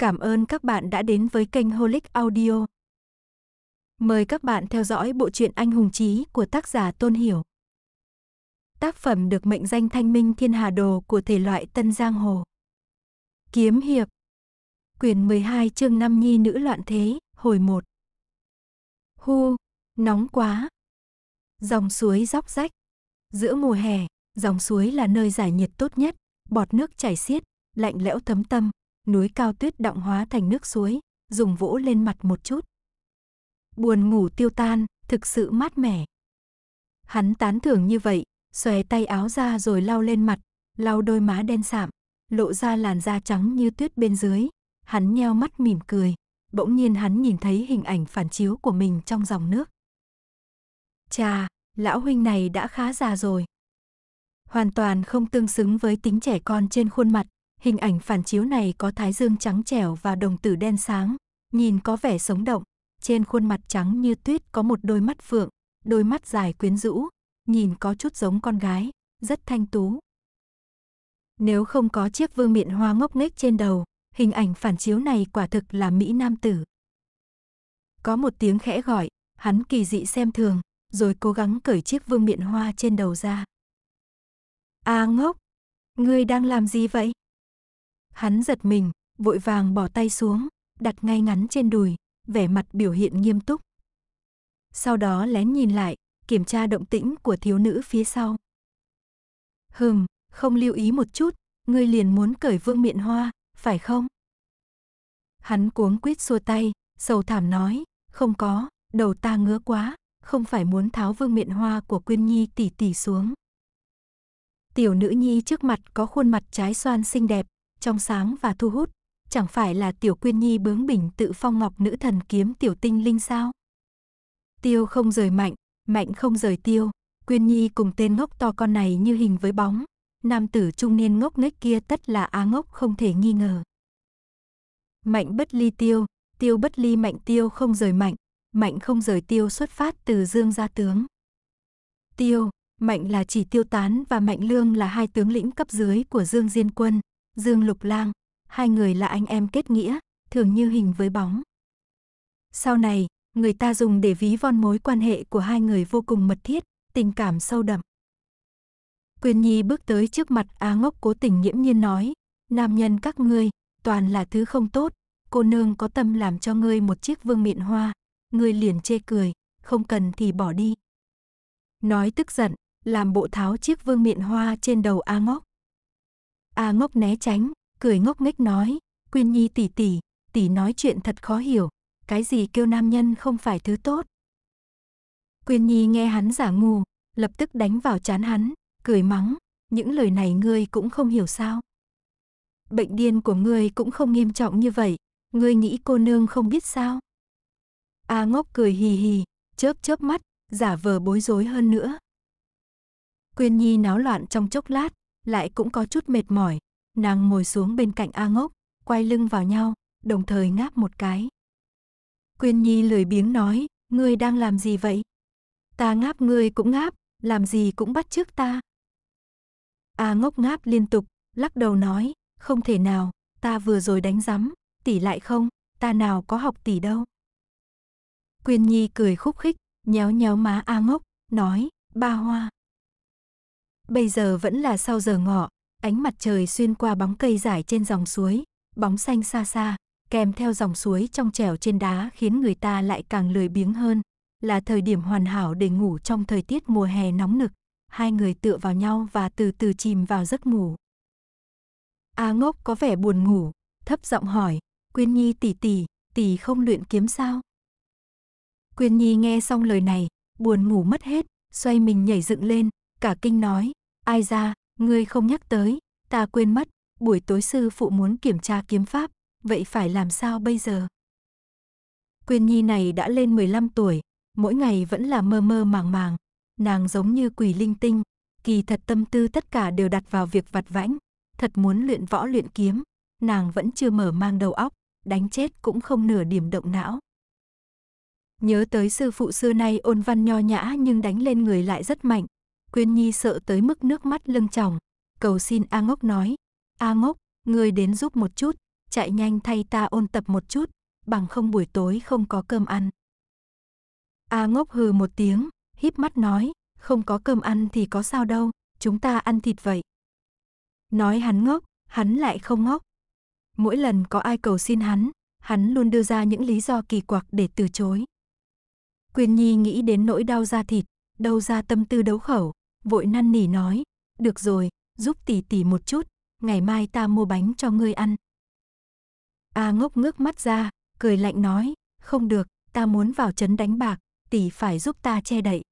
Cảm ơn các bạn đã đến với kênh Holic Audio. Mời các bạn theo dõi bộ truyện Anh hùng chí của tác giả Tôn Hiểu. Tác phẩm được mệnh danh Thanh Minh Thiên Hà Đồ của thể loại Tân Giang Hồ. Kiếm hiệp. Quyển 12 chương 5 Nhi nữ loạn thế, hồi 1. Hu, nóng quá. Dòng suối róc rách. Giữa mùa hè, dòng suối là nơi giải nhiệt tốt nhất, bọt nước chảy xiết, lạnh lẽo thấm tâm núi cao tuyết động hóa thành nước suối, dùng vỗ lên mặt một chút. Buồn ngủ tiêu tan, thực sự mát mẻ. Hắn tán thưởng như vậy, xòe tay áo ra rồi lau lên mặt, lau đôi má đen sạm, lộ ra làn da trắng như tuyết bên dưới. Hắn nheo mắt mỉm cười, bỗng nhiên hắn nhìn thấy hình ảnh phản chiếu của mình trong dòng nước. Chà, lão huynh này đã khá già rồi. Hoàn toàn không tương xứng với tính trẻ con trên khuôn mặt, Hình ảnh phản chiếu này có thái dương trắng trẻo và đồng tử đen sáng, nhìn có vẻ sống động. Trên khuôn mặt trắng như tuyết có một đôi mắt phượng, đôi mắt dài quyến rũ, nhìn có chút giống con gái, rất thanh tú. Nếu không có chiếc vương miện hoa ngốc nghếch trên đầu, hình ảnh phản chiếu này quả thực là Mỹ Nam tử. Có một tiếng khẽ gọi, hắn kỳ dị xem thường, rồi cố gắng cởi chiếc vương miện hoa trên đầu ra. A à ngốc, ngươi đang làm gì vậy? Hắn giật mình, vội vàng bỏ tay xuống, đặt ngay ngắn trên đùi, vẻ mặt biểu hiện nghiêm túc. Sau đó lén nhìn lại, kiểm tra động tĩnh của thiếu nữ phía sau. Hừm, không lưu ý một chút, ngươi liền muốn cởi vương miện hoa, phải không? Hắn cuống quýt xua tay, sầu thảm nói, không có, đầu ta ngứa quá, không phải muốn tháo vương miện hoa của Quyên Nhi tỷ tỷ xuống. Tiểu nữ nhi trước mặt có khuôn mặt trái xoan xinh đẹp, trong sáng và thu hút, chẳng phải là Tiểu Quyên Nhi bướng bỉnh tự phong ngọc nữ thần kiếm tiểu tinh linh sao? Tiêu không rời mạnh, mạnh không rời tiêu, Quyên Nhi cùng tên ngốc to con này như hình với bóng, nam tử trung niên ngốc nghếch kia tất là á ngốc không thể nghi ngờ. Mạnh bất ly tiêu, tiêu bất ly mạnh tiêu không rời mạnh, mạnh không rời tiêu xuất phát từ dương gia tướng. Tiêu, mạnh là chỉ tiêu tán và mạnh lương là hai tướng lĩnh cấp dưới của dương diên quân, Dương Lục Lang, hai người là anh em kết nghĩa, thường như hình với bóng. Sau này, người ta dùng để ví von mối quan hệ của hai người vô cùng mật thiết, tình cảm sâu đậm. Quyên Nhi bước tới trước mặt Á Ngốc cố tình nghiễm nhiên nói, nam nhân các ngươi, toàn là thứ không tốt, cô nương có tâm làm cho ngươi một chiếc vương miện hoa, ngươi liền chê cười, không cần thì bỏ đi. Nói tức giận, làm bộ tháo chiếc vương miện hoa trên đầu A Ngốc. A ngốc né tránh, cười ngốc nghếch nói, Quyên Nhi tỷ tỷ, tỷ nói chuyện thật khó hiểu, cái gì kêu nam nhân không phải thứ tốt. Quyên Nhi nghe hắn giả ngu, lập tức đánh vào chán hắn, cười mắng, những lời này ngươi cũng không hiểu sao. Bệnh điên của ngươi cũng không nghiêm trọng như vậy, ngươi nghĩ cô nương không biết sao. A ngốc cười hì hì, chớp chớp mắt, giả vờ bối rối hơn nữa. Quyên Nhi náo loạn trong chốc lát, lại cũng có chút mệt mỏi. Nàng ngồi xuống bên cạnh A Ngốc, quay lưng vào nhau, đồng thời ngáp một cái. Quyên Nhi lười biếng nói, ngươi đang làm gì vậy? Ta ngáp ngươi cũng ngáp, làm gì cũng bắt trước ta. A ngốc ngáp liên tục, lắc đầu nói, không thể nào, ta vừa rồi đánh rắm, tỷ lại không, ta nào có học tỷ đâu. Quyên Nhi cười khúc khích, nhéo nhéo má A ngốc, nói, ba hoa, Bây giờ vẫn là sau giờ ngọ, ánh mặt trời xuyên qua bóng cây rải trên dòng suối, bóng xanh xa xa, kèm theo dòng suối trong trẻo trên đá khiến người ta lại càng lười biếng hơn. Là thời điểm hoàn hảo để ngủ trong thời tiết mùa hè nóng nực. Hai người tựa vào nhau và từ từ chìm vào giấc ngủ. A à ngốc có vẻ buồn ngủ, thấp giọng hỏi, Quyên Nhi tỷ tỷ, tỷ không luyện kiếm sao? Quyên Nhi nghe xong lời này, buồn ngủ mất hết, xoay mình nhảy dựng lên, cả kinh nói, Ai ra, ngươi không nhắc tới, ta quên mất, buổi tối sư phụ muốn kiểm tra kiếm pháp, vậy phải làm sao bây giờ? Quyên Nhi này đã lên 15 tuổi, mỗi ngày vẫn là mơ mơ màng màng, nàng giống như quỷ linh tinh, kỳ thật tâm tư tất cả đều đặt vào việc vặt vãnh, thật muốn luyện võ luyện kiếm, nàng vẫn chưa mở mang đầu óc, đánh chết cũng không nửa điểm động não. Nhớ tới sư phụ xưa nay ôn văn nho nhã nhưng đánh lên người lại rất mạnh, Quyên Nhi sợ tới mức nước mắt lưng tròng, cầu xin A Ngốc nói, A Ngốc, ngươi đến giúp một chút, chạy nhanh thay ta ôn tập một chút, bằng không buổi tối không có cơm ăn. A Ngốc hừ một tiếng, híp mắt nói, không có cơm ăn thì có sao đâu, chúng ta ăn thịt vậy. Nói hắn ngốc, hắn lại không ngốc. Mỗi lần có ai cầu xin hắn, hắn luôn đưa ra những lý do kỳ quặc để từ chối. Quyên Nhi nghĩ đến nỗi đau da thịt, đau ra tâm tư đấu khẩu, vội năn nỉ nói, được rồi, giúp tỷ tỷ một chút, ngày mai ta mua bánh cho ngươi ăn. A ngốc ngước mắt ra, cười lạnh nói, không được, ta muốn vào trấn đánh bạc, tỷ phải giúp ta che đậy.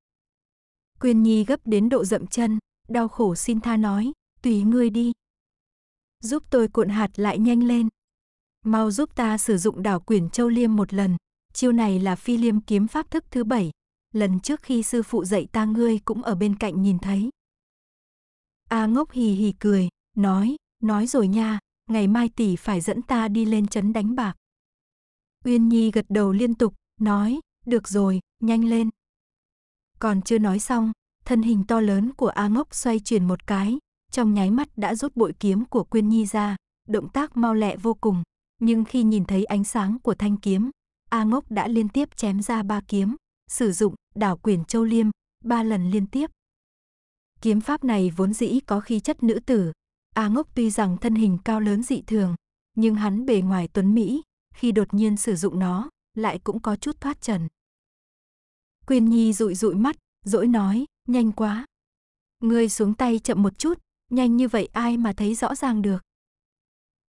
Quyên Nhi gấp đến độ dậm chân, đau khổ xin tha nói, tùy ngươi đi. Giúp tôi cuộn hạt lại nhanh lên. Mau giúp ta sử dụng đảo quyển châu liêm một lần, chiêu này là phi liêm kiếm pháp thức thứ bảy, lần trước khi sư phụ dạy ta ngươi cũng ở bên cạnh nhìn thấy. A ngốc hì hì cười, nói, nói rồi nha, ngày mai tỷ phải dẫn ta đi lên trấn đánh bạc. Uyên Nhi gật đầu liên tục, nói, được rồi, nhanh lên. Còn chưa nói xong, thân hình to lớn của A Ngốc xoay chuyển một cái, trong nháy mắt đã rút bội kiếm của Quyên Nhi ra, động tác mau lẹ vô cùng, nhưng khi nhìn thấy ánh sáng của thanh kiếm, A Ngốc đã liên tiếp chém ra ba kiếm, sử dụng đảo quyền châu liêm ba lần liên tiếp. Kiếm pháp này vốn dĩ có khí chất nữ tử, A Ngốc tuy rằng thân hình cao lớn dị thường, nhưng hắn bề ngoài tuấn mỹ, khi đột nhiên sử dụng nó, lại cũng có chút thoát trần. Quyên Nhi dụi dụi mắt, dỗi nói, nhanh quá. Ngươi xuống tay chậm một chút, nhanh như vậy ai mà thấy rõ ràng được.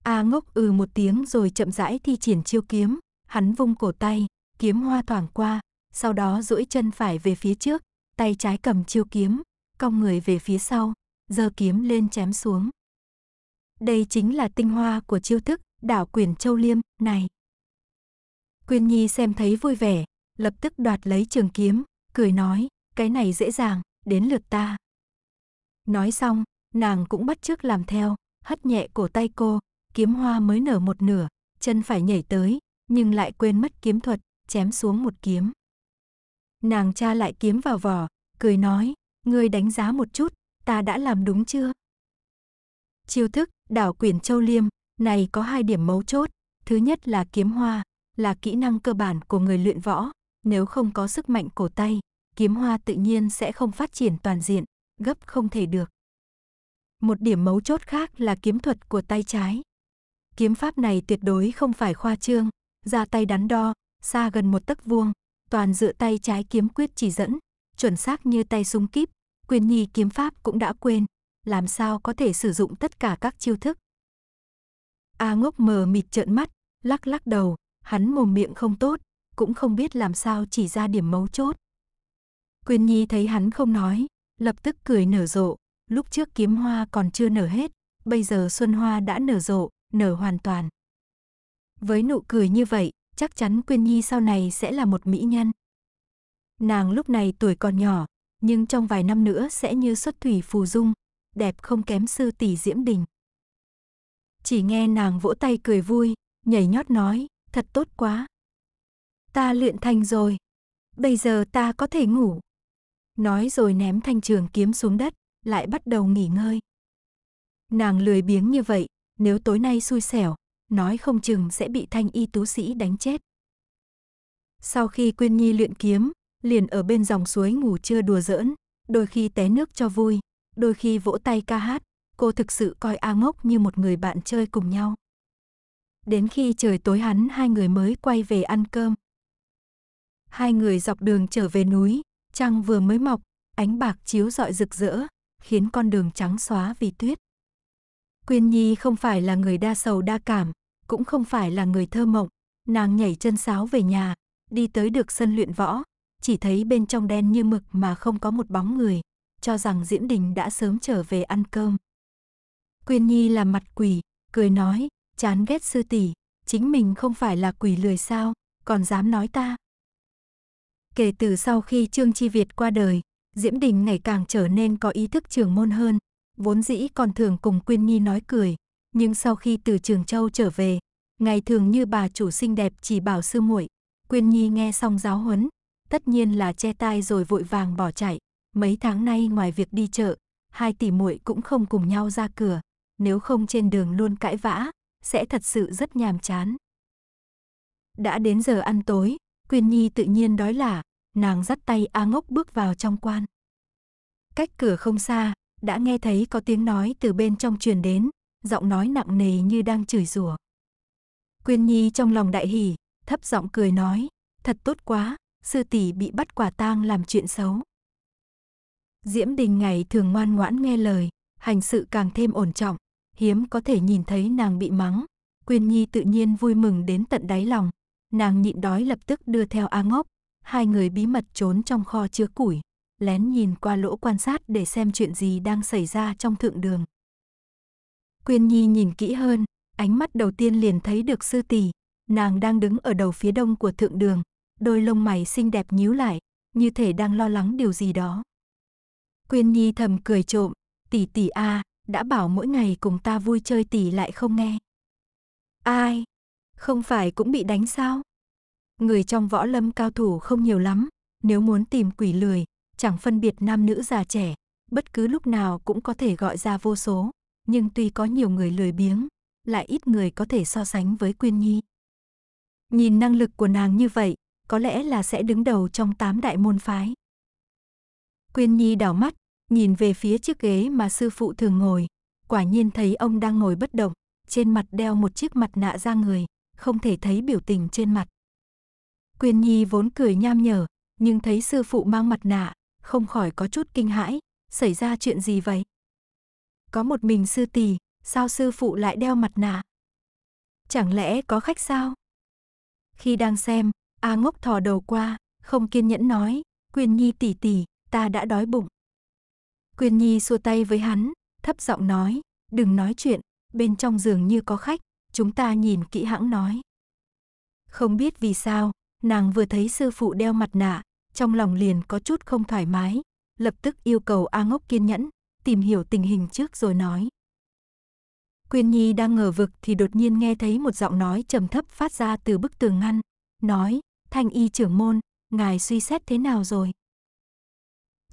A ngốc ừ một tiếng rồi chậm rãi thi triển chiêu kiếm, hắn vung cổ tay, kiếm hoa thoảng qua, sau đó duỗi chân phải về phía trước, tay trái cầm chiêu kiếm, cong người về phía sau, giơ kiếm lên chém xuống. Đây chính là tinh hoa của chiêu thức đảo quyền châu liêm này. Quyên Nhi xem thấy vui vẻ, lập tức đoạt lấy trường kiếm, cười nói, cái này dễ dàng, đến lượt ta. Nói xong, nàng cũng bắt chước làm theo, hất nhẹ cổ tay cô, kiếm hoa mới nở một nửa, chân phải nhảy tới, nhưng lại quên mất kiếm thuật, chém xuống một kiếm. Nàng cha lại kiếm vào vỏ, cười nói, ngươi đánh giá một chút, ta đã làm đúng chưa? Chiêu thức, đảo quyển châu liêm, này có hai điểm mấu chốt. Thứ nhất là kiếm hoa, là kỹ năng cơ bản của người luyện võ. Nếu không có sức mạnh cổ tay, kiếm hoa tự nhiên sẽ không phát triển toàn diện, gấp không thể được. Một điểm mấu chốt khác là kiếm thuật của tay trái. Kiếm pháp này tuyệt đối không phải khoa trương, ra tay đắn đo, xa gần một tấc vuông, toàn dựa tay trái kiếm quyết chỉ dẫn, chuẩn xác như tay súng kíp, quyền nhi kiếm pháp cũng đã quên, làm sao có thể sử dụng tất cả các chiêu thức. A ngốc mờ mịt trợn mắt, lắc lắc đầu, hắn mồm miệng không tốt, cũng không biết làm sao chỉ ra điểm mấu chốt. Quyên Nhi thấy hắn không nói, lập tức cười nở rộ, lúc trước kiếm hoa còn chưa nở hết, bây giờ xuân hoa đã nở rộ, nở hoàn toàn. Với nụ cười như vậy, chắc chắn Quyên Nhi sau này sẽ là một mỹ nhân. Nàng lúc này tuổi còn nhỏ, nhưng trong vài năm nữa sẽ như xuất thủy phù dung, đẹp không kém sư tỷ Diễm Đình. Chỉ nghe nàng vỗ tay cười vui, nhảy nhót nói, thật tốt quá. Ta luyện thành rồi, bây giờ ta có thể ngủ. Nói rồi ném thanh trường kiếm xuống đất, lại bắt đầu nghỉ ngơi. Nàng lười biếng như vậy, nếu tối nay xui xẻo, nói không chừng sẽ bị thanh y tú sĩ đánh chết. Sau khi Quyên Nhi luyện kiếm, liền ở bên dòng suối ngủ chưa đùa giỡn, đôi khi té nước cho vui, đôi khi vỗ tay ca hát, cô thực sự coi A Ngốc như một người bạn chơi cùng nhau. Đến khi trời tối hắn hai người mới quay về ăn cơm. Hai người dọc đường trở về núi, trăng vừa mới mọc, ánh bạc chiếu rọi rực rỡ, khiến con đường trắng xóa vì tuyết. Quyên Nhi không phải là người đa sầu đa cảm, cũng không phải là người thơ mộng, nàng nhảy chân sáo về nhà, đi tới được sân luyện võ, chỉ thấy bên trong đen như mực mà không có một bóng người, cho rằng Diễm Đình đã sớm trở về ăn cơm. Quyên Nhi là mặt quỷ, cười nói, chán ghét sư tỷ, chính mình không phải là quỷ lười sao, còn dám nói ta. Kể từ sau khi Trương Chi Việt qua đời, Diễm Đình ngày càng trở nên có ý thức trường môn hơn, vốn dĩ còn thường cùng Quyên Nhi nói cười, nhưng sau khi từ Trường Châu trở về, ngày thường như bà chủ xinh đẹp chỉ bảo sư muội, Quyên Nhi nghe xong giáo huấn, tất nhiên là che tai rồi vội vàng bỏ chạy, mấy tháng nay ngoài việc đi chợ, hai tỷ muội cũng không cùng nhau ra cửa, nếu không trên đường luôn cãi vã, sẽ thật sự rất nhàm chán. Đã đến giờ ăn tối, Quyên Nhi tự nhiên đói lả, nàng dắt tay A Ngốc bước vào trong quan. Cách cửa không xa, đã nghe thấy có tiếng nói từ bên trong truyền đến, giọng nói nặng nề như đang chửi rủa. Quyên Nhi trong lòng đại hỉ, thấp giọng cười nói, thật tốt quá, sư tỷ bị bắt quả tang làm chuyện xấu. Diễm Đình ngày thường ngoan ngoãn nghe lời, hành sự càng thêm ổn trọng, hiếm có thể nhìn thấy nàng bị mắng. Quyên Nhi tự nhiên vui mừng đến tận đáy lòng, nàng nhịn đói lập tức đưa theo A Ngốc, hai người bí mật trốn trong kho chứa củi lén nhìn qua lỗ quan sát để xem chuyện gì đang xảy ra trong thượng đường. Quyên Nhi nhìn kỹ hơn, ánh mắt đầu tiên liền thấy được sư tỷ, nàng đang đứng ở đầu phía đông của thượng đường, đôi lông mày xinh đẹp nhíu lại, như thể đang lo lắng điều gì đó. Quyên Nhi thầm cười trộm, tỷ tỷ a, à, đã bảo mỗi ngày cùng ta vui chơi tỷ lại không nghe. Ai? Không phải cũng bị đánh sao? Người trong võ lâm cao thủ không nhiều lắm, nếu muốn tìm quỷ lười, chẳng phân biệt nam nữ già trẻ, bất cứ lúc nào cũng có thể gọi ra vô số, nhưng tuy có nhiều người lười biếng, lại ít người có thể so sánh với Quyên Nhi. Nhìn năng lực của nàng như vậy, có lẽ là sẽ đứng đầu trong tám đại môn phái. Quyên Nhi đảo mắt, nhìn về phía chiếc ghế mà sư phụ thường ngồi, quả nhiên thấy ông đang ngồi bất động, trên mặt đeo một chiếc mặt nạ ra người, không thể thấy biểu tình trên mặt. Quyên Nhi vốn cười nham nhở, nhưng thấy sư phụ mang mặt nạ, không khỏi có chút kinh hãi, xảy ra chuyện gì vậy? Có một mình sư tỷ, sao sư phụ lại đeo mặt nạ? Chẳng lẽ có khách sao? Khi đang xem, A Ngốc thò đầu qua, không kiên nhẫn nói, Quyền Nhi tỷ tỷ, ta đã đói bụng. Quyền Nhi xua tay với hắn, thấp giọng nói, đừng nói chuyện, bên trong giường như có khách, chúng ta nhìn kỹ hãng nói. Không biết vì sao, nàng vừa thấy sư phụ đeo mặt nạ, trong lòng liền có chút không thoải mái, lập tức yêu cầu A Ngốc kiên nhẫn, tìm hiểu tình hình trước rồi nói. Quyên Nhi đang ngờ vực thì đột nhiên nghe thấy một giọng nói trầm thấp phát ra từ bức tường ngăn, nói, thanh y trưởng môn, ngài suy xét thế nào rồi?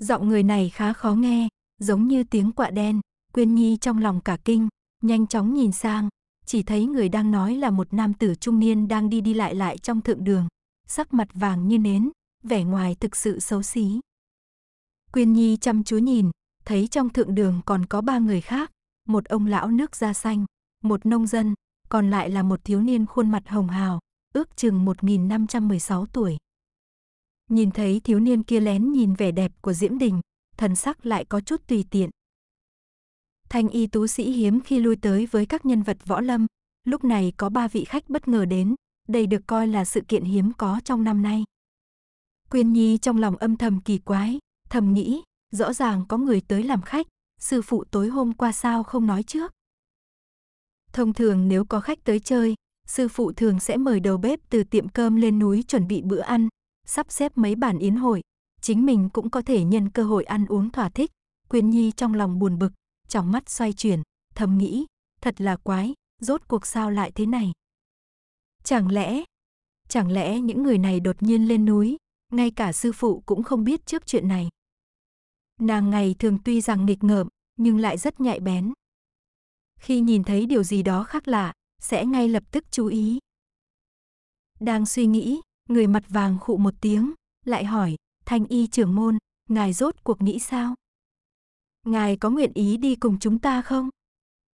Giọng người này khá khó nghe, giống như tiếng quạ đen, Quyên Nhi trong lòng cả kinh, nhanh chóng nhìn sang, chỉ thấy người đang nói là một nam tử trung niên đang đi đi lại lại trong thượng đường, sắc mặt vàng như nến, vẻ ngoài thực sự xấu xí. Quyên Nhi chăm chú nhìn, thấy trong thượng đường còn có ba người khác, một ông lão nước da xanh, một nông dân, còn lại là một thiếu niên khuôn mặt hồng hào, ước chừng 1516 tuổi. Nhìn thấy thiếu niên kia lén nhìn vẻ đẹp của Diễm Đình, thần sắc lại có chút tùy tiện. Thanh y tú sĩ hiếm khi lui tới với các nhân vật võ lâm, lúc này có ba vị khách bất ngờ đến, đây được coi là sự kiện hiếm có trong năm nay. Quyên Nhi trong lòng âm thầm kỳ quái, thầm nghĩ, rõ ràng có người tới làm khách, sư phụ tối hôm qua sao không nói trước. Thông thường nếu có khách tới chơi, sư phụ thường sẽ mời đầu bếp từ tiệm cơm lên núi chuẩn bị bữa ăn, sắp xếp mấy bản yến hội, chính mình cũng có thể nhân cơ hội ăn uống thỏa thích. Quyên Nhi trong lòng buồn bực, trong mắt xoay chuyển, thầm nghĩ, thật là quái, rốt cuộc sao lại thế này. Chẳng lẽ, chẳng lẽ những người này đột nhiên lên núi, ngay cả sư phụ cũng không biết trước chuyện này. Nàng ngày thường tuy rằng nghịch ngợm, nhưng lại rất nhạy bén. Khi nhìn thấy điều gì đó khác lạ, sẽ ngay lập tức chú ý. Đang suy nghĩ, người mặt vàng khụ một tiếng, lại hỏi, thanh y trưởng môn, ngài rốt cuộc nghĩ sao? Ngài có nguyện ý đi cùng chúng ta không?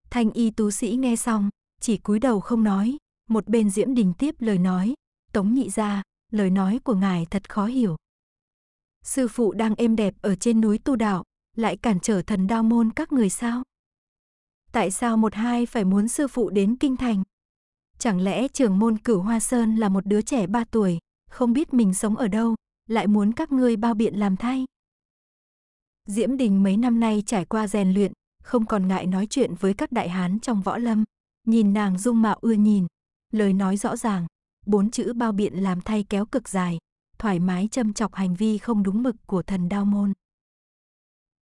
Thanh y tú sĩ nghe xong, chỉ cúi đầu không nói, một bên diễm đình tiếp lời nói, tống nhị ra, lời nói của ngài thật khó hiểu. Sư phụ đang êm đẹp ở trên núi tu đạo, lại cản trở thần đao môn các người sao? Tại sao một hai phải muốn sư phụ đến kinh thành? Chẳng lẽ trường môn cửu Hoa Sơn là một đứa trẻ ba tuổi, không biết mình sống ở đâu, lại muốn các ngươi bao biện làm thay? Diễm Đình mấy năm nay trải qua rèn luyện, không còn ngại nói chuyện với các đại hán trong võ lâm, nhìn nàng dung mạo ưa nhìn, lời nói rõ ràng, bốn chữ bao biện làm thay kéo cực dài, thoải mái châm chọc hành vi không đúng mực của thần đao môn.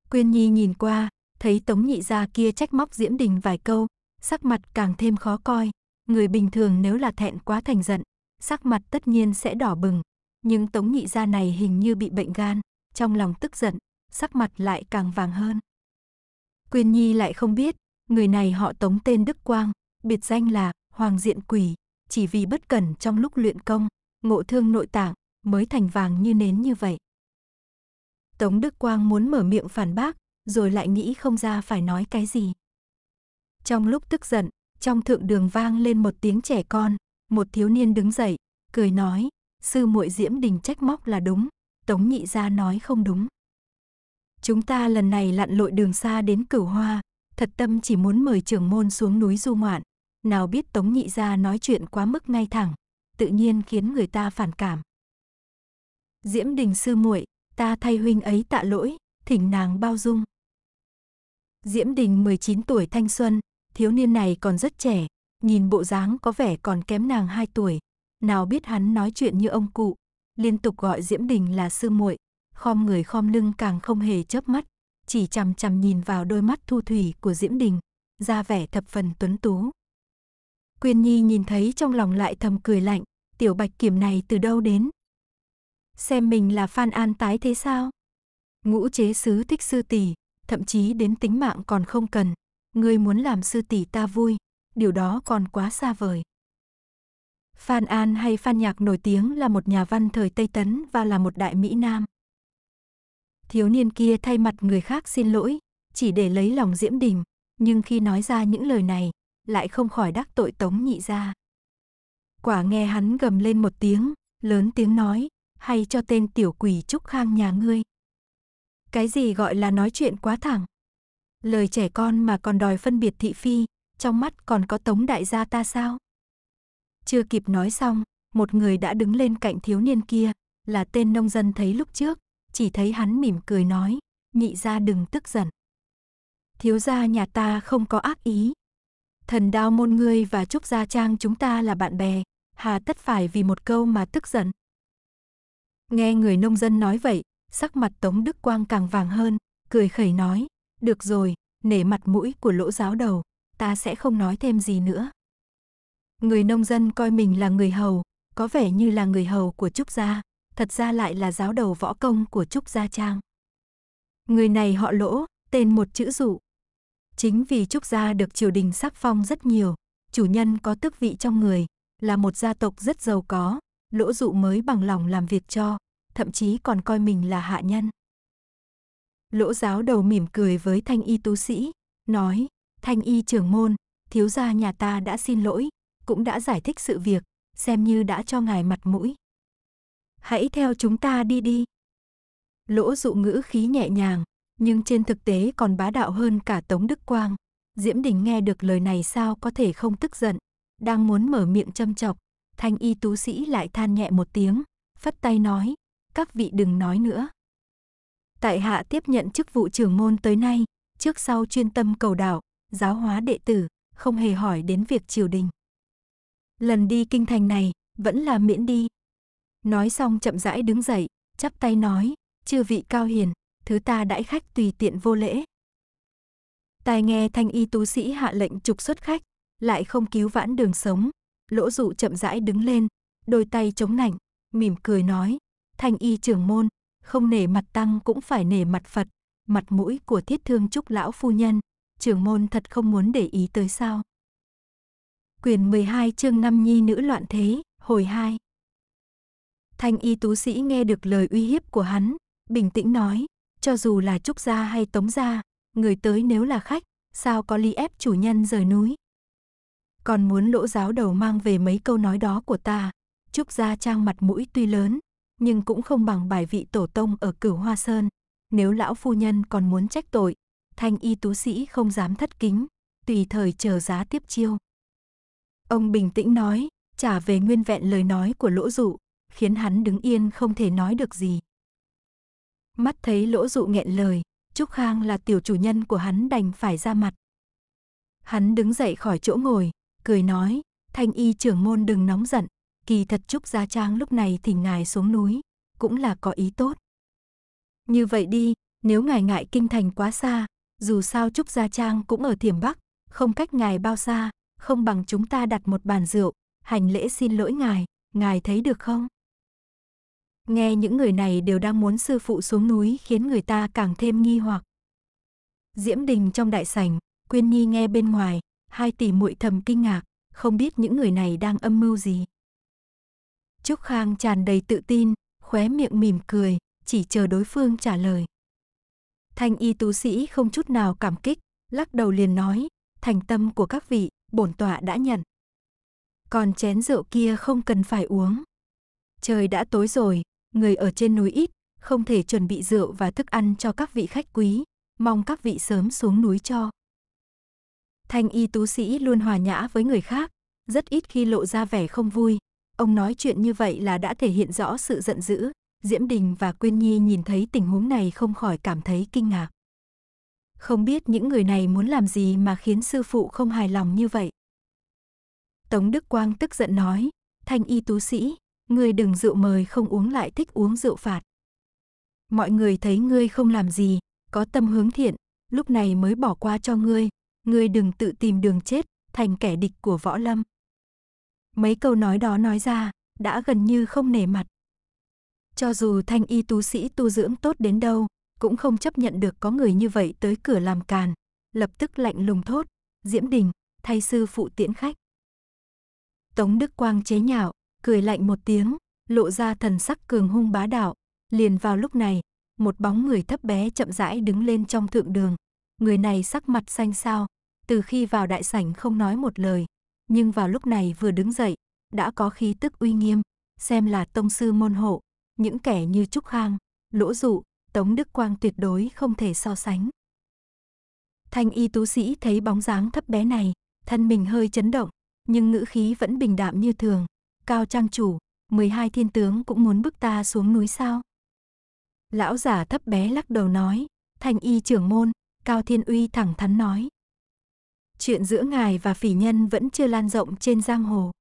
Quyên Nhi nhìn qua, thấy Tống Nhị gia kia trách móc Diễm Đình vài câu, sắc mặt càng thêm khó coi. Người bình thường nếu là thẹn quá thành giận, sắc mặt tất nhiên sẽ đỏ bừng. Nhưng Tống Nhị gia này hình như bị bệnh gan, trong lòng tức giận, sắc mặt lại càng vàng hơn. Quyên Nhi lại không biết, người này họ Tống tên Đức Quang, biệt danh là Hoàng Diện Quỷ, chỉ vì bất cẩn trong lúc luyện công, ngộ thương nội tạng mới thành vàng như nến như vậy. Tống Đức Quang muốn mở miệng phản bác, rồi lại nghĩ không ra phải nói cái gì. Trong lúc tức giận, trong thượng đường vang lên một tiếng trẻ con, một thiếu niên đứng dậy, cười nói, sư muội Diễm Đình trách móc là đúng, Tống Nhị gia nói không đúng. Chúng ta lần này lặn lội đường xa đến Cửu Hoa, thật tâm chỉ muốn mời trưởng môn xuống núi du ngoạn, nào biết Tống Nhị Gia nói chuyện quá mức ngay thẳng, tự nhiên khiến người ta phản cảm. Diễm Đình sư muội, ta thay huynh ấy tạ lỗi, thỉnh nàng bao dung. Diễm Đình 19 tuổi thanh xuân, thiếu niên này còn rất trẻ, nhìn bộ dáng có vẻ còn kém nàng 2 tuổi, nào biết hắn nói chuyện như ông cụ, liên tục gọi Diễm Đình là sư muội, khom người khom lưng càng không hề chớp mắt, chỉ chằm chằm nhìn vào đôi mắt thu thủy của Diễm Đình, ra vẻ thập phần tuấn tú, Quyên Nhi nhìn thấy trong lòng lại thầm cười lạnh, tiểu bạch kiểm này từ đâu đến? Xem mình là Phan An tái thế sao? Ngũ chế sứ thích sư tỷ, thậm chí đến tính mạng còn không cần. Ngươi muốn làm sư tỷ ta vui, điều đó còn quá xa vời. Phan An hay Phan Nhạc nổi tiếng là một nhà văn thời Tây Tấn và là một đại Mỹ Nam. Thiếu niên kia thay mặt người khác xin lỗi, chỉ để lấy lòng Diễm Đình, nhưng khi nói ra những lời này, lại không khỏi đắc tội tống nhị gia. Quả nghe hắn gầm lên một tiếng, lớn tiếng nói, hay cho tên tiểu quỷ Trúc Khang nhà ngươi. Cái gì gọi là nói chuyện quá thẳng? Lời trẻ con mà còn đòi phân biệt thị phi, trong mắt còn có tống đại gia ta sao? Chưa kịp nói xong, một người đã đứng lên cạnh thiếu niên kia, là tên nông dân thấy lúc trước, chỉ thấy hắn mỉm cười nói, nhị gia đừng tức giận. Thiếu gia nhà ta không có ác ý, thần đao môn ngươi và Trúc Gia Trang chúng ta là bạn bè, hà tất phải vì một câu mà tức giận. Nghe người nông dân nói vậy, sắc mặt Tống Đức Quang càng vàng hơn, cười khẩy nói, được rồi, nể mặt mũi của lỗ giáo đầu, ta sẽ không nói thêm gì nữa. Người nông dân coi mình là người hầu, có vẻ như là người hầu của Trúc Gia, thật ra lại là giáo đầu võ công của Trúc Gia Trang. Người này họ lỗ, tên một chữ dụ, Chính vì Trúc gia được triều đình sắc phong rất nhiều, chủ nhân có tước vị trong người, là một gia tộc rất giàu có, lỗ dụ mới bằng lòng làm việc cho, thậm chí còn coi mình là hạ nhân. Lỗ giáo đầu mỉm cười với thanh y tú sĩ, nói, thanh y trưởng môn, thiếu gia nhà ta đã xin lỗi, cũng đã giải thích sự việc, xem như đã cho ngài mặt mũi. Hãy theo chúng ta đi đi. Lỗ dụ ngữ khí nhẹ nhàng, nhưng trên thực tế còn bá đạo hơn cả Tống Đức Quang. Diễm Đình nghe được lời này sao có thể không tức giận, đang muốn mở miệng châm chọc, thanh y tú sĩ lại than nhẹ một tiếng, phất tay nói, các vị đừng nói nữa. Tại hạ tiếp nhận chức vụ trưởng môn tới nay, trước sau chuyên tâm cầu đạo, giáo hóa đệ tử, không hề hỏi đến việc triều đình. Lần đi kinh thành này, vẫn là miễn đi. Nói xong chậm rãi đứng dậy, chắp tay nói, chư vị cao hiền, thứ ta đãi khách tùy tiện vô lễ. Tai nghe thanh y tú sĩ hạ lệnh trục xuất khách, lại không cứu vãn đường sống. Lỗ dụ chậm rãi đứng lên, đôi tay chống nảnh, mỉm cười nói, thanh y trưởng môn, không nể mặt tăng cũng phải nể mặt Phật, mặt mũi của thiết thương trúc lão phu nhân, trưởng môn thật không muốn để ý tới sao. Quyền 12 chương 5 nhi nữ loạn thế, hồi 2 Thanh y tú sĩ nghe được lời uy hiếp của hắn, bình tĩnh nói, cho dù là Trúc Gia hay Tống Gia, người tới nếu là khách, sao có lý ép chủ nhân rời núi. Còn muốn lỗ giáo đầu mang về mấy câu nói đó của ta, Trúc Gia Trang mặt mũi tuy lớn, nhưng cũng không bằng bài vị tổ tông ở cửu Hoa Sơn. Nếu lão phu nhân còn muốn trách tội, thanh y tú sĩ không dám thất kính, tùy thời chờ giá tiếp chiêu. Ông bình tĩnh nói, trả về nguyên vẹn lời nói của lỗ dụ, khiến hắn đứng yên không thể nói được gì. Mắt thấy lỗ dụ nghẹn lời, Trúc Khang là tiểu chủ nhân của hắn đành phải ra mặt. Hắn đứng dậy khỏi chỗ ngồi, cười nói, thanh y trưởng môn đừng nóng giận, kỳ thật Trúc Gia Trang lúc này thì ngài xuống núi, cũng là có ý tốt. Như vậy đi, nếu ngài ngại kinh thành quá xa, dù sao Trúc Gia Trang cũng ở Thiểm Bắc, không cách ngài bao xa, không bằng chúng ta đặt một bàn rượu, hành lễ xin lỗi ngài, ngài thấy được không? Nghe những người này đều đang muốn sư phụ xuống núi khiến người ta càng thêm nghi hoặc. Diễm Đình trong đại sảnh, Quyên Nhi nghe bên ngoài, hai tỷ muội thầm kinh ngạc, không biết những người này đang âm mưu gì. Trúc Khang tràn đầy tự tin, khóe miệng mỉm cười, chỉ chờ đối phương trả lời. Thanh y tú sĩ không chút nào cảm kích, lắc đầu liền nói, thành tâm của các vị, bổn tọa đã nhận. Còn chén rượu kia không cần phải uống. Trời đã tối rồi, người ở trên núi ít, không thể chuẩn bị rượu và thức ăn cho các vị khách quý, mong các vị sớm xuống núi cho. Thanh y tú sĩ luôn hòa nhã với người khác, rất ít khi lộ ra vẻ không vui. Ông nói chuyện như vậy là đã thể hiện rõ sự giận dữ. Diễm Đình và Quyên Nhi nhìn thấy tình huống này không khỏi cảm thấy kinh ngạc. Không biết những người này muốn làm gì mà khiến sư phụ không hài lòng như vậy. Tống Đức Quang tức giận nói, Thanh y tú sĩ, Ngươi đừng rượu mời không uống lại thích uống rượu phạt. Mọi người thấy ngươi không làm gì, có tâm hướng thiện, lúc này mới bỏ qua cho ngươi. Ngươi đừng tự tìm đường chết, thành kẻ địch của võ lâm. Mấy câu nói đó nói ra, đã gần như không nể mặt. Cho dù thanh y tú sĩ tu dưỡng tốt đến đâu, cũng không chấp nhận được có người như vậy tới cửa làm càn. Lập tức lạnh lùng thốt, Diễm Đình, thay sư phụ tiễn khách. Tống Đức Quang chế nhạo, cười lạnh một tiếng, lộ ra thần sắc cường hung bá đạo. Liền vào lúc này, một bóng người thấp bé chậm rãi đứng lên trong thượng đường. Người này sắc mặt xanh xao, từ khi vào đại sảnh không nói một lời, nhưng vào lúc này vừa đứng dậy, đã có khí tức uy nghiêm, xem là tông sư môn hộ, những kẻ như Trúc Khang, Lỗ Dụ, Tống Đức Quang tuyệt đối không thể so sánh. Thanh y tú sĩ thấy bóng dáng thấp bé này, thân mình hơi chấn động, nhưng ngữ khí vẫn bình đạm như thường, Cao trang chủ, 12 thiên tướng cũng muốn bức ta xuống núi sao? Lão giả thấp bé lắc đầu nói, thành y trưởng môn, Cao Thiên Uy thẳng thắn nói. Chuyện giữa ngài và phỉ nhân vẫn chưa lan rộng trên giang hồ.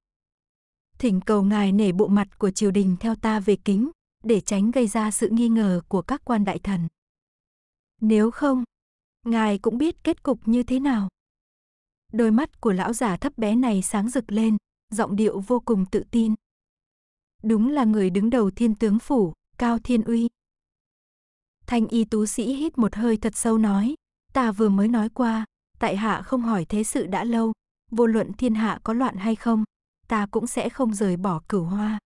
Thỉnh cầu ngài nể bộ mặt của triều đình theo ta về kính, để tránh gây ra sự nghi ngờ của các quan đại thần. Nếu không, ngài cũng biết kết cục như thế nào. Đôi mắt của lão giả thấp bé này sáng rực lên, giọng điệu vô cùng tự tin. Đúng là người đứng đầu thiên tướng phủ, Cao Thiên Uy. Thanh y tú sĩ hít một hơi thật sâu nói, ta vừa mới nói qua, tại hạ không hỏi thế sự đã lâu, vô luận thiên hạ có loạn hay không, ta cũng sẽ không rời bỏ cửu hoa.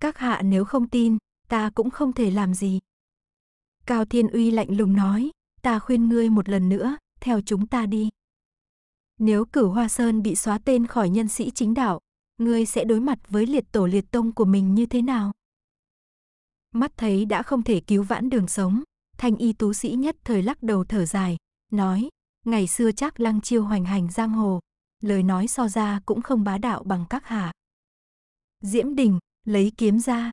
Các hạ nếu không tin, ta cũng không thể làm gì. Cao Thiên Uy lạnh lùng nói, ta khuyên ngươi một lần nữa, theo chúng ta đi. Nếu cử hoa sơn bị xóa tên khỏi nhân sĩ chính đạo, ngươi sẽ đối mặt với liệt tổ liệt tông của mình như thế nào? Mắt thấy đã không thể cứu vãn đường sống, thanh y tú sĩ nhất thời lắc đầu thở dài, nói, ngày xưa chắc lăng chiêu hoành hành giang hồ, lời nói so ra cũng không bá đạo bằng các hạ. Diễm Đình, lấy kiếm ra.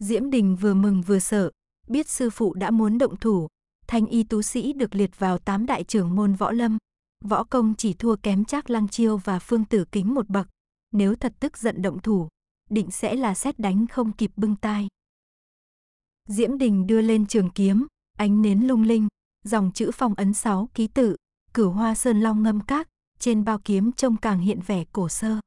Diễm Đình vừa mừng vừa sợ, biết sư phụ đã muốn động thủ, thanh y tú sĩ được liệt vào tám đại trưởng môn võ lâm, Võ công chỉ thua kém Trác Lăng Chiêu và Phương Tử Kính một bậc, nếu thật tức giận động thủ, định sẽ là xét đánh không kịp bưng tai. Diễm Đình đưa lên trường kiếm, ánh nến lung linh, dòng chữ phong ấn sáu ký tự, cửu hoa sơn long ngâm các, trên bao kiếm trông càng hiện vẻ cổ sơ.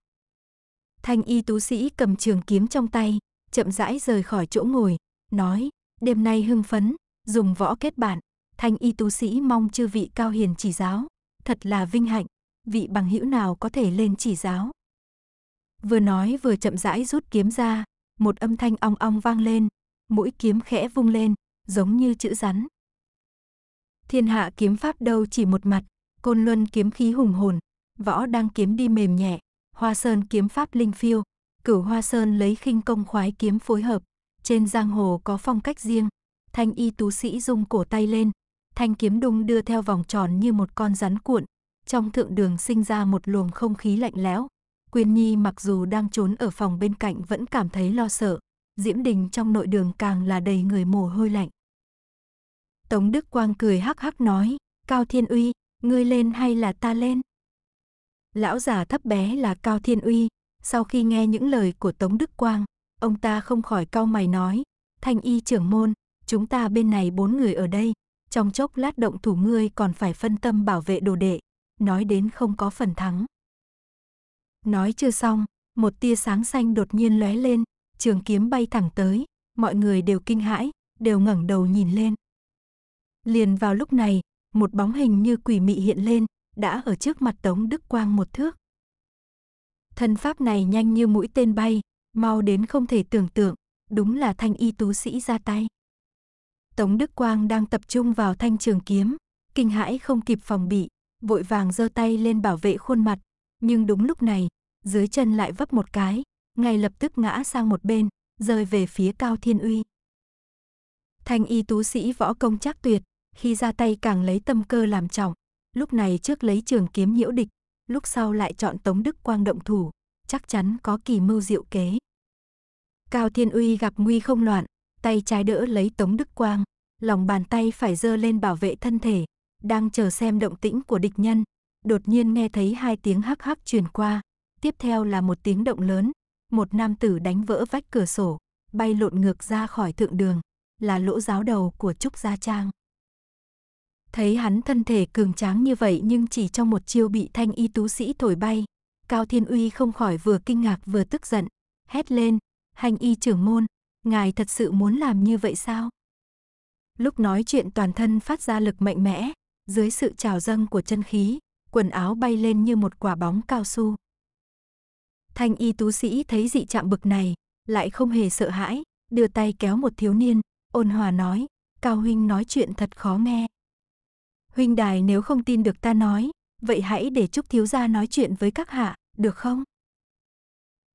Thanh y tú sĩ cầm trường kiếm trong tay, chậm rãi rời khỏi chỗ ngồi, nói, đêm nay hưng phấn, dùng võ kết bạn, thanh y tú sĩ mong chư vị cao hiền chỉ giáo thật là vinh hạnh, vị bằng hữu nào có thể lên chỉ giáo. Vừa nói vừa chậm rãi rút kiếm ra, một âm thanh ong ong vang lên, mũi kiếm khẽ vung lên, giống như chữ rắn. Thiên hạ kiếm pháp đâu chỉ một mặt, côn luân kiếm khí hùng hồn, võ đang kiếm đi mềm nhẹ, hoa sơn kiếm pháp linh phiêu, cửu hoa sơn lấy khinh công khoái kiếm phối hợp, trên giang hồ có phong cách riêng, thanh y tú sĩ dung cổ tay lên, thanh kiếm đung đưa theo vòng tròn như một con rắn cuộn. Trong thượng đường sinh ra một luồng không khí lạnh lẽo. Quyên Nhi mặc dù đang trốn ở phòng bên cạnh vẫn cảm thấy lo sợ. Diễm Đình trong nội đường càng là đầy người mồ hôi lạnh. Tống Đức Quang cười hắc hắc nói, Cao Thiên Uy, ngươi lên hay là ta lên? Lão già thấp bé là Cao Thiên Uy, sau khi nghe những lời của Tống Đức Quang, ông ta không khỏi cau mày nói, Thanh y trưởng môn, chúng ta bên này bốn người ở đây, trong chốc lát động thủ ngươi còn phải phân tâm bảo vệ đồ đệ, nói đến không có phần thắng. Nói chưa xong, một tia sáng xanh đột nhiên lóe lên, trường kiếm bay thẳng tới, mọi người đều kinh hãi, đều ngẩng đầu nhìn lên. Liền vào lúc này, một bóng hình như quỷ mị hiện lên, đã ở trước mặt Tống Đức Quang một thước. Thân pháp này nhanh như mũi tên bay, mau đến không thể tưởng tượng, đúng là thanh y tú sĩ ra tay. Tống Đức Quang đang tập trung vào thanh trường kiếm, kinh hãi không kịp phòng bị, vội vàng giơ tay lên bảo vệ khuôn mặt, nhưng đúng lúc này, dưới chân lại vấp một cái, ngay lập tức ngã sang một bên, rơi về phía Cao Thiên Uy. Thanh y tú sĩ võ công chắc tuyệt, khi ra tay càng lấy tâm cơ làm trọng, lúc này trước lấy trường kiếm nhiễu địch, lúc sau lại chọn Tống Đức Quang động thủ, chắc chắn có kỳ mưu diệu kế. Cao Thiên Uy gặp nguy không loạn, tay trái đỡ lấy Tống Đức Quang, lòng bàn tay phải giơ lên bảo vệ thân thể, đang chờ xem động tĩnh của địch nhân, đột nhiên nghe thấy hai tiếng hắc hắc truyền qua, tiếp theo là một tiếng động lớn, một nam tử đánh vỡ vách cửa sổ, bay lộn ngược ra khỏi thượng đường, là lỗ giáo đầu của Trúc Gia Trang. Thấy hắn thân thể cường tráng như vậy nhưng chỉ trong một chiêu bị thanh y tú sĩ thổi bay, Cao Thiên Uy không khỏi vừa kinh ngạc vừa tức giận, hét lên, hành y trưởng môn, ngài thật sự muốn làm như vậy sao? Lúc nói chuyện toàn thân phát ra lực mạnh mẽ, dưới sự trào dâng của chân khí, quần áo bay lên như một quả bóng cao su. Thanh y tú sĩ thấy dị trạng bực này, lại không hề sợ hãi, đưa tay kéo một thiếu niên, ôn hòa nói, Cao Huynh nói chuyện thật khó nghe. Huynh đài nếu không tin được ta nói, vậy hãy để Trúc Thiếu Gia nói chuyện với các hạ, được không?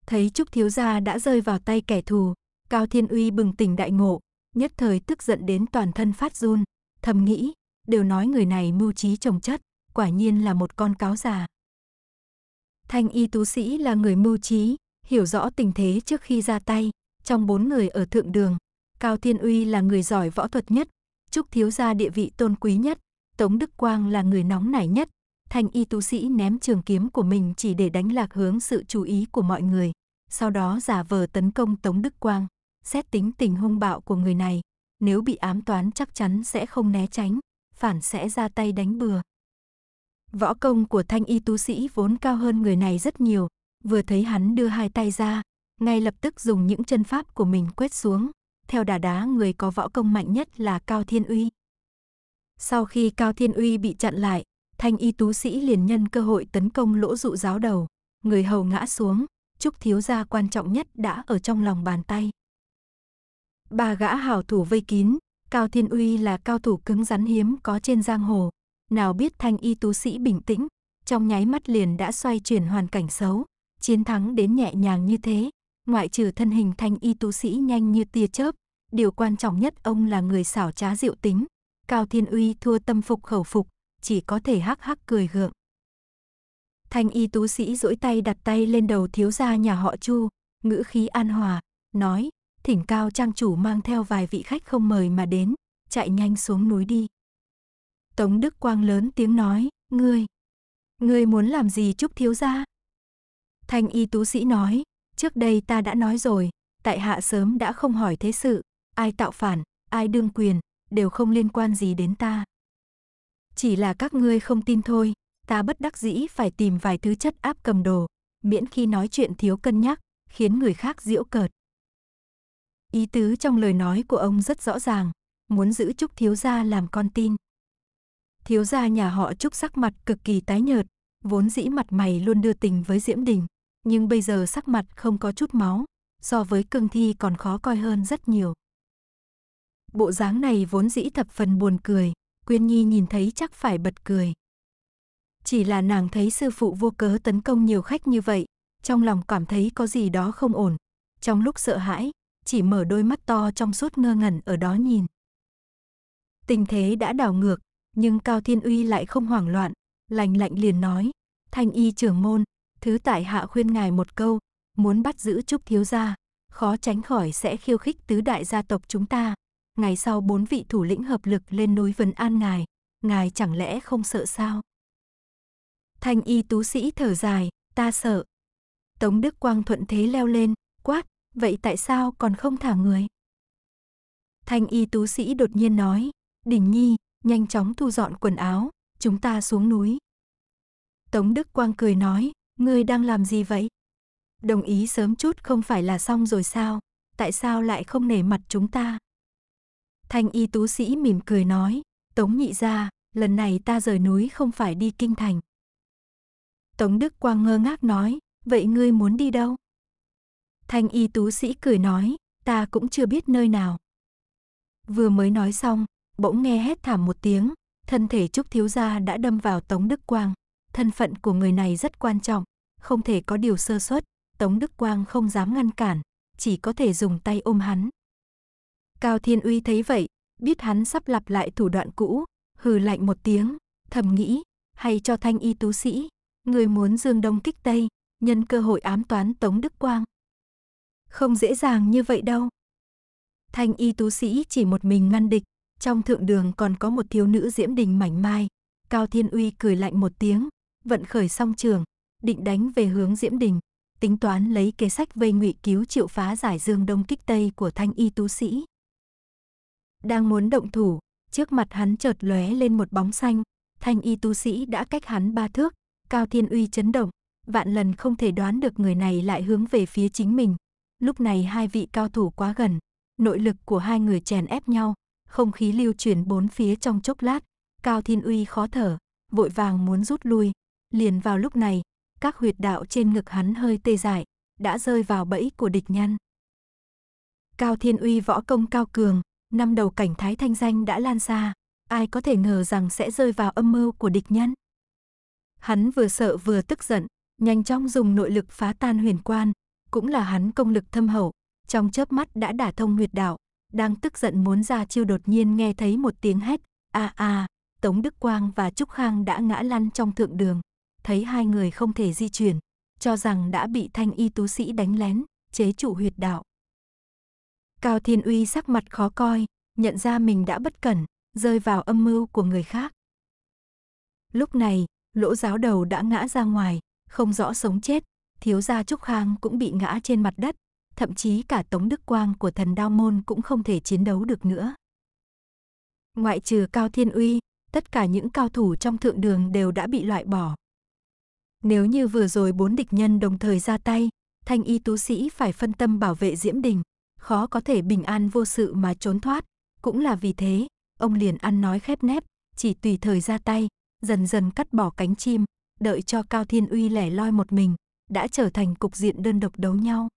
Thấy Trúc Thiếu Gia đã rơi vào tay kẻ thù, Cao Thiên Uy bừng tỉnh đại ngộ, nhất thời tức giận đến toàn thân phát run, thầm nghĩ, đều nói người này mưu trí trồng chất, quả nhiên là một con cáo già. Thanh y tú sĩ là người mưu trí, hiểu rõ tình thế trước khi ra tay, trong bốn người ở thượng đường, Cao Thiên Uy là người giỏi võ thuật nhất, Trúc Thiếu Gia địa vị tôn quý nhất, Tống Đức Quang là người nóng nảy nhất, Thanh y tú sĩ ném trường kiếm của mình chỉ để đánh lạc hướng sự chú ý của mọi người, sau đó giả vờ tấn công Tống Đức Quang xét tính tình hung bạo của người này, nếu bị ám toán chắc chắn sẽ không né tránh, phản sẽ ra tay đánh bừa. Võ công của thanh y tú sĩ vốn cao hơn người này rất nhiều, vừa thấy hắn đưa hai tay ra, ngay lập tức dùng những chân pháp của mình quét xuống, theo đà đá người có võ công mạnh nhất là Cao Thiên Uy. Sau khi Cao Thiên Uy bị chặn lại, thanh y tú sĩ liền nhân cơ hội tấn công lỗ dụ giáo đầu, người hầu ngã xuống, Trúc Thiếu Gia quan trọng nhất đã ở trong lòng bàn tay. Ba gã hào thủ vây kín, Cao Thiên Uy là cao thủ cứng rắn hiếm có trên giang hồ. Nào biết thanh y tú sĩ bình tĩnh, trong nháy mắt liền đã xoay chuyển hoàn cảnh xấu, chiến thắng đến nhẹ nhàng như thế. Ngoại trừ thân hình thanh y tú sĩ nhanh như tia chớp, điều quan trọng nhất ông là người xảo trá diệu tính. Cao Thiên Uy thua tâm phục khẩu phục, chỉ có thể hắc hắc cười gượng. Thanh y tú sĩ duỗi tay đặt tay lên đầu thiếu gia nhà họ Chu, ngữ khí an hòa, nói, thỉnh cao trang chủ mang theo vài vị khách không mời mà đến, chạy nhanh xuống núi đi. Tống Đức Quang lớn tiếng nói, ngươi, ngươi muốn làm gì chúc Thiếu Gia? Thanh y tú sĩ nói, trước đây ta đã nói rồi, tại hạ sớm đã không hỏi thế sự, ai tạo phản, ai đương quyền, đều không liên quan gì đến ta. Chỉ là các ngươi không tin thôi, ta bất đắc dĩ phải tìm vài thứ chất áp cầm đồ, miễn khi nói chuyện thiếu cân nhắc, khiến người khác diễu cợt. Ý tứ trong lời nói của ông rất rõ ràng, muốn giữ Trúc thiếu gia làm con tin. Thiếu gia nhà họ Trúc sắc mặt cực kỳ tái nhợt, vốn dĩ mặt mày luôn đưa tình với Diễm Đình, nhưng bây giờ sắc mặt không có chút máu, so với cương thi còn khó coi hơn rất nhiều. Bộ dáng này vốn dĩ thập phần buồn cười, Quyên Nhi nhìn thấy chắc phải bật cười. Chỉ là nàng thấy sư phụ vô cớ tấn công nhiều khách như vậy, trong lòng cảm thấy có gì đó không ổn. Trong lúc sợ hãi, chỉ mở đôi mắt to trong suốt ngơ ngẩn ở đó nhìn. Tình thế đã đảo ngược, nhưng Cao Thiên Uy lại không hoảng loạn, lành lạnh liền nói, thanh y trưởng môn, thứ tại hạ khuyên ngài một câu, muốn bắt giữ trúc thiếu gia, khó tránh khỏi sẽ khiêu khích tứ đại gia tộc chúng ta. Ngày sau bốn vị thủ lĩnh hợp lực lên núi vấn an ngài, ngài chẳng lẽ không sợ sao? Thanh y tú sĩ thở dài, ta sợ. Tống Đức Quang thuận thế leo lên, quát, vậy tại sao còn không thả người? Thanh y tú sĩ đột nhiên nói, Đình Nhi, nhanh chóng thu dọn quần áo, chúng ta xuống núi. Tống Đức Quang cười nói, ngươi đang làm gì vậy? Đồng ý sớm chút không phải là xong rồi sao? Tại sao lại không nể mặt chúng ta? Thanh y tú sĩ mỉm cười nói, Tống nhị ra, lần này ta rời núi không phải đi kinh thành. Tống Đức Quang ngơ ngác nói, vậy ngươi muốn đi đâu? Thanh y tú sĩ cười nói, ta cũng chưa biết nơi nào. Vừa mới nói xong, bỗng nghe hét thảm một tiếng, thân thể Trúc Thiếu Gia đã đâm vào Tống Đức Quang. Thân phận của người này rất quan trọng, không thể có điều sơ suất, Tống Đức Quang không dám ngăn cản, chỉ có thể dùng tay ôm hắn. Cao Thiên Uy thấy vậy, biết hắn sắp lặp lại thủ đoạn cũ, hừ lạnh một tiếng, thầm nghĩ, hay cho thanh y tú sĩ, người muốn dương đông kích tây, nhân cơ hội ám toán Tống Đức Quang. Không dễ dàng như vậy đâu. Thanh y tú sĩ chỉ một mình ngăn địch, trong thượng đường còn có một thiếu nữ diễm đình mảnh mai. Cao Thiên Uy cười lạnh một tiếng, vận khởi song trường, định đánh về hướng diễm đình, tính toán lấy kế sách vây ngụy cứu triệu phá giải dương đông kích tây của thanh y tú sĩ. Đang muốn động thủ, trước mặt hắn chợt lóe lên một bóng xanh, thanh y tú sĩ đã cách hắn ba thước, Cao Thiên Uy chấn động, vạn lần không thể đoán được người này lại hướng về phía chính mình, Lúc này hai vị cao thủ quá gần, nội lực của hai người chèn ép nhau, không khí lưu chuyển bốn phía trong chốc lát, Cao Thiên Uy khó thở, vội vàng muốn rút lui. Liền vào lúc này, các huyệt đạo trên ngực hắn hơi tê dại, đã rơi vào bẫy của địch nhân. Cao Thiên Uy võ công cao cường, năm đầu cảnh thái thanh danh đã lan xa, ai có thể ngờ rằng sẽ rơi vào âm mưu của địch nhân. Hắn vừa sợ vừa tức giận, nhanh chóng dùng nội lực phá tan huyền quan, cũng là hắn công lực thâm hậu, trong chớp mắt đã đả thông huyệt đạo, đang tức giận muốn ra chiêu đột nhiên nghe thấy một tiếng hét, a a, Tống Đức Quang và Trúc Khang đã ngã lăn trong thượng đường, thấy hai người không thể di chuyển, cho rằng đã bị thanh y tú sĩ đánh lén, chế trụ huyệt đạo. Cao Thiên Uy sắc mặt khó coi, nhận ra mình đã bất cẩn, rơi vào âm mưu của người khác. Lúc này, lỗ giáo đầu đã ngã ra ngoài, không rõ sống chết, thiếu gia Trúc Khang cũng bị ngã trên mặt đất, thậm chí cả Tống Đức Quang của thần Đao Môn cũng không thể chiến đấu được nữa. Ngoại trừ Cao Thiên Uy, tất cả những cao thủ trong thượng đường đều đã bị loại bỏ. Nếu như vừa rồi bốn địch nhân đồng thời ra tay, thanh y tú sĩ phải phân tâm bảo vệ Diễm Đình, khó có thể bình an vô sự mà trốn thoát. Cũng là vì thế, ông liền ăn nói khép nép, chỉ tùy thời ra tay, dần dần cắt bỏ cánh chim, đợi cho Cao Thiên Uy lẻ loi một mình, đã trở thành cục diện đơn độc đấu nhau.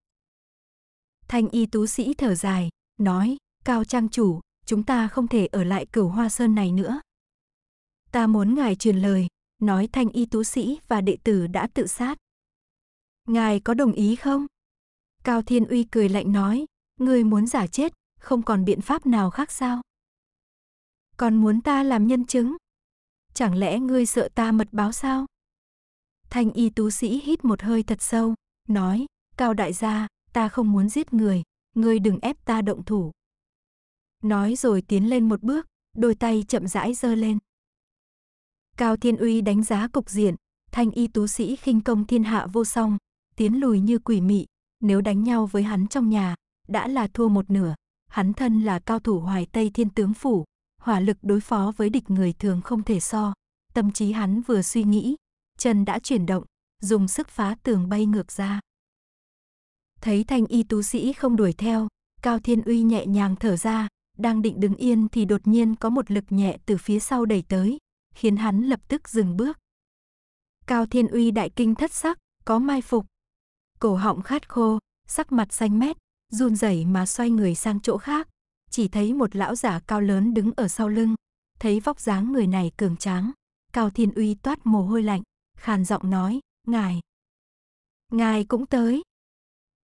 Thanh y tú sĩ thở dài, nói, Cao Trang Chủ, chúng ta không thể ở lại cửu hoa sơn này nữa. Ta muốn ngài truyền lời, nói thanh y tú sĩ và đệ tử đã tự sát. Ngài có đồng ý không? Cao Thiên Uy cười lạnh nói, ngươi muốn giả chết, không còn biện pháp nào khác sao? Còn muốn ta làm nhân chứng? Chẳng lẽ ngươi sợ ta mật báo sao? Thanh y tú sĩ hít một hơi thật sâu, nói, Cao đại gia, ta không muốn giết người, ngươi đừng ép ta động thủ. Nói rồi tiến lên một bước, đôi tay chậm rãi giơ lên. Cao Thiên Uy đánh giá cục diện, thanh y tú sĩ khinh công thiên hạ vô song, tiến lùi như quỷ mị, nếu đánh nhau với hắn trong nhà, đã là thua một nửa, hắn thân là cao thủ hoài Tây Thiên Tướng Phủ, hỏa lực đối phó với địch người thường không thể so. Tâm trí hắn vừa suy nghĩ, chân đã chuyển động, dùng sức phá tường bay ngược ra. Thấy thanh y tú sĩ không đuổi theo, Cao Thiên Uy nhẹ nhàng thở ra, đang định đứng yên thì đột nhiên có một lực nhẹ từ phía sau đẩy tới, khiến hắn lập tức dừng bước. Cao Thiên Uy đại kinh thất sắc, có mai phục. Cổ họng khát khô, sắc mặt xanh mét, run rẩy mà xoay người sang chỗ khác, chỉ thấy một lão giả cao lớn đứng ở sau lưng, thấy vóc dáng người này cường tráng, Cao Thiên Uy toát mồ hôi lạnh khàn giọng nói, ngài. Ngài cũng tới.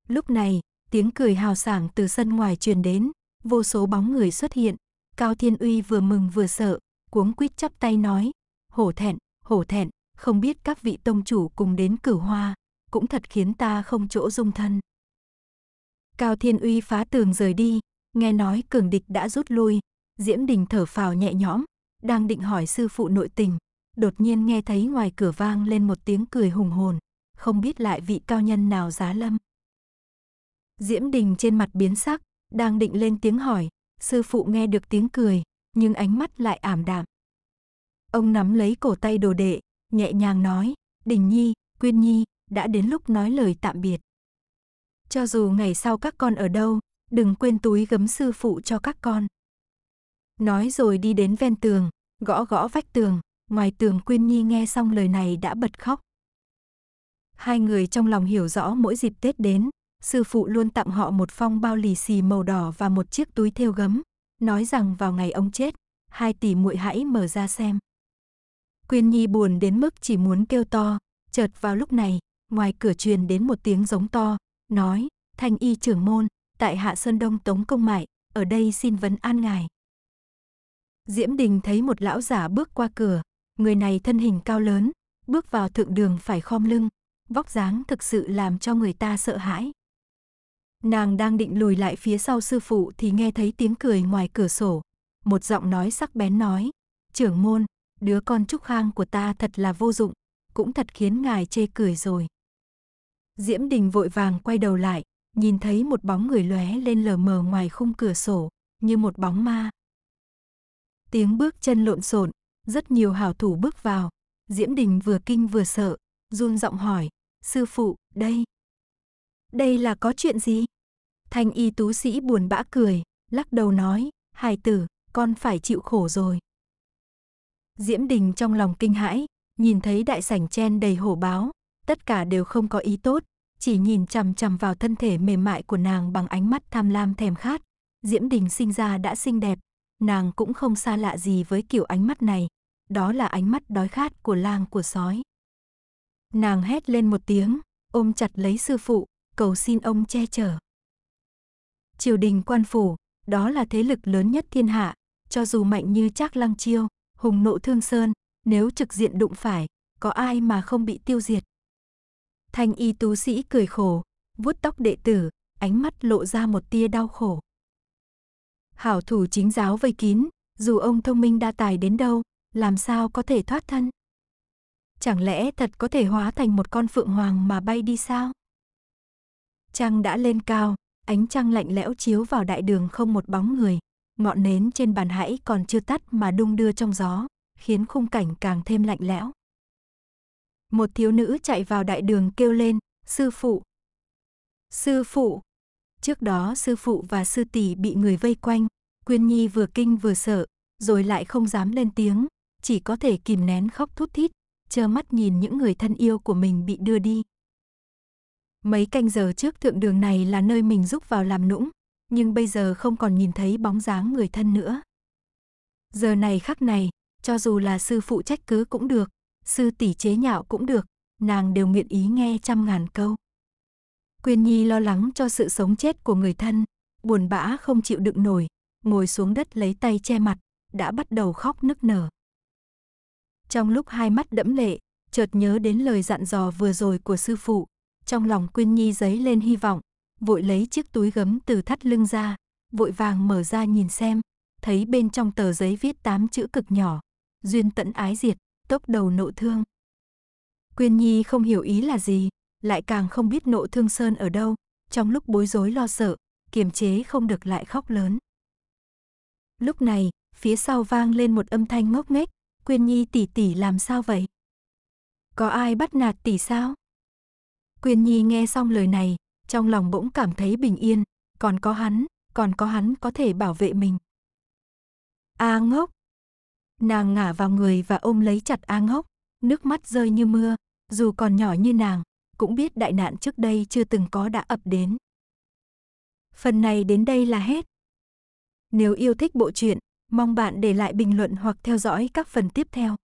Lúc này, tiếng cười hào sảng từ sân ngoài truyền đến, vô số bóng người xuất hiện. Cao Thiên Uy vừa mừng vừa sợ, cuống quýt chắp tay nói, hổ thẹn, hổ thẹn, không biết các vị tông chủ cùng đến cửu hoa, cũng thật khiến ta không chỗ dung thân. Cao Thiên Uy phá tường rời đi, nghe nói cường địch đã rút lui, Diễm Đình thở phào nhẹ nhõm, đang định hỏi sư phụ nội tình, đột nhiên nghe thấy ngoài cửa vang lên một tiếng cười hùng hồn, không biết lại vị cao nhân nào giá lâm. Diễm Đình trên mặt biến sắc, đang định lên tiếng hỏi, sư phụ nghe được tiếng cười, nhưng ánh mắt lại ảm đạm. Ông nắm lấy cổ tay đồ đệ, nhẹ nhàng nói, Đình Nhi, Quyên Nhi, đã đến lúc nói lời tạm biệt. Cho dù ngày sau các con ở đâu, đừng quên túi gấm sư phụ cho các con. Nói rồi đi đến ven tường, gõ gõ vách tường, Ngoài tường Quyên Nhi nghe xong lời này đã bật khóc. Hai người trong lòng hiểu rõ mỗi dịp Tết đến, sư phụ luôn tặng họ một phong bao lì xì màu đỏ và một chiếc túi theo gấm, nói rằng vào ngày ông chết, hai tỷ muội hãy mở ra xem. Quyên Nhi buồn đến mức chỉ muốn kêu to, chợt vào lúc này, ngoài cửa truyền đến một tiếng giống to, nói, thanh y trưởng môn, tại hạ Sơn Đông Tống Công Mại, ở đây xin vấn an ngài. Diễm Đình thấy một lão giả bước qua cửa, Người này thân hình cao lớn, bước vào thượng đường phải khom lưng, vóc dáng thực sự làm cho người ta sợ hãi. Nàng đang định lùi lại phía sau sư phụ thì nghe thấy tiếng cười ngoài cửa sổ. Một giọng nói sắc bén nói, trưởng môn, đứa con trúc khang của ta thật là vô dụng, cũng thật khiến ngài chê cười rồi. Diễm Đình vội vàng quay đầu lại, nhìn thấy một bóng người lóe lên lờ mờ ngoài khung cửa sổ, như một bóng ma. Tiếng bước chân lộn xộn, rất nhiều hảo thủ bước vào, Diễm Đình vừa kinh vừa sợ, run giọng hỏi, sư phụ, đây. Đây là có chuyện gì? Thanh y tú sĩ buồn bã cười, lắc đầu nói, hài tử, con phải chịu khổ rồi. Diễm Đình trong lòng kinh hãi, nhìn thấy đại sảnh chen đầy hổ báo, tất cả đều không có ý tốt, chỉ nhìn chằm chằm vào thân thể mềm mại của nàng bằng ánh mắt tham lam thèm khát. Diễm Đình sinh ra đã xinh đẹp, nàng cũng không xa lạ gì với kiểu ánh mắt này, đó là ánh mắt đói khát của lang của sói. Nàng hét lên một tiếng, ôm chặt lấy sư phụ, cầu xin ông che chở. Triều đình quan phủ, đó là thế lực lớn nhất thiên hạ, cho dù mạnh như Trác Lăng Chiêu, Hùng Nộ Thương Sơn, nếu trực diện đụng phải, có ai mà không bị tiêu diệt. Thanh y tú sĩ cười khổ, vuốt tóc đệ tử, ánh mắt lộ ra một tia đau khổ. Hảo thủ chính giáo vây kín, dù ông thông minh đa tài đến đâu, làm sao có thể thoát thân? Chẳng lẽ thật có thể hóa thành một con phượng hoàng mà bay đi sao? Trăng đã lên cao, ánh trăng lạnh lẽo chiếu vào đại đường không một bóng người, ngọn nến trên bàn hãy còn chưa tắt mà đung đưa trong gió, khiến khung cảnh càng thêm lạnh lẽo. Một thiếu nữ chạy vào đại đường kêu lên, sư phụ. Sư phụ. Trước đó sư phụ và sư tỷ bị người vây quanh, Quyên Nhi vừa kinh vừa sợ, rồi lại không dám lên tiếng, chỉ có thể kìm nén khóc thút thít, chơ mắt nhìn những người thân yêu của mình bị đưa đi. Mấy canh giờ trước thượng đường này là nơi mình giúp vào làm nũng, nhưng bây giờ không còn nhìn thấy bóng dáng người thân nữa. Giờ này khắc này, cho dù là sư phụ trách cứ cũng được, sư tỷ chế nhạo cũng được, nàng đều nguyện ý nghe trăm ngàn câu. Quyên Nhi lo lắng cho sự sống chết của người thân, buồn bã không chịu đựng nổi, ngồi xuống đất lấy tay che mặt, đã bắt đầu khóc nức nở. Trong lúc hai mắt đẫm lệ, chợt nhớ đến lời dặn dò vừa rồi của sư phụ, trong lòng Quyên Nhi dấy lên hy vọng, vội lấy chiếc túi gấm từ thắt lưng ra, vội vàng mở ra nhìn xem, thấy bên trong tờ giấy viết tám chữ cực nhỏ, duyên tận ái diệt, tốc đầu nộ thương. Quyên Nhi không hiểu ý là gì, lại càng không biết nộ thương sơn ở đâu, trong lúc bối rối lo sợ, kiềm chế không được lại khóc lớn. Lúc này, phía sau vang lên một âm thanh ngốc nghếch, Quyên Nhi tỷ tỷ làm sao vậy? Có ai bắt nạt tỷ sao? Quyên Nhi nghe xong lời này, trong lòng bỗng cảm thấy bình yên, còn có hắn, còn có hắn có thể bảo vệ mình. A ngốc! Nàng ngả vào người và ôm lấy chặt A ngốc, nước mắt rơi như mưa, dù còn nhỏ như nàng, cũng biết đại nạn trước đây chưa từng có đã ập đến. Phần này đến đây là hết. Nếu yêu thích bộ truyện, Mong bạn để lại bình luận hoặc theo dõi các phần tiếp theo.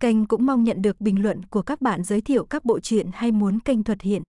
Kênh cũng mong nhận được bình luận của các bạn giới thiệu các bộ truyện hay muốn kênh thuật hiện.